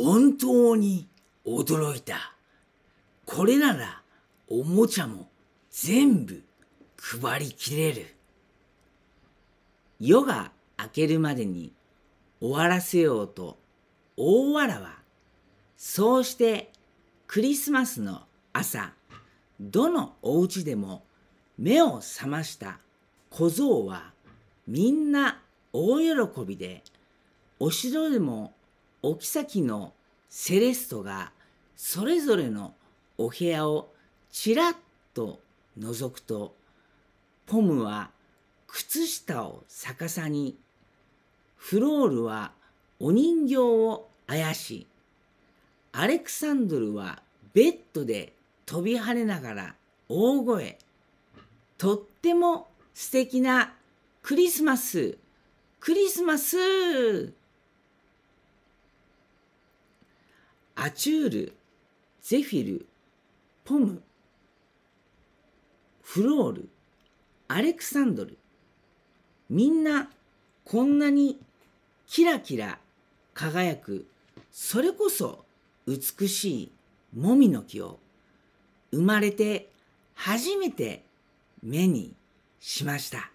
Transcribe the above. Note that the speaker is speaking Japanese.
本当に驚いた。これならおもちゃも全部配りきれる。夜が明けるまでに終わらせようと大わらわ。そうしてクリスマスの朝、どのお家でも目を覚ました小僧はみんな大喜びでお城でもお妃のセレストがそれぞれのお部屋をちらっと覗くとポムは靴下を逆さにフロールはお人形をあやしアレクサンドルはベッドで飛び跳ねながら大声とっても素敵なクリスマスクリスマスアチュール、ゼフィル、ポム、フロール、アレクサンドル。みんなこんなにキラキラ輝く、それこそ美しいもみの木を生まれて初めて目にしました。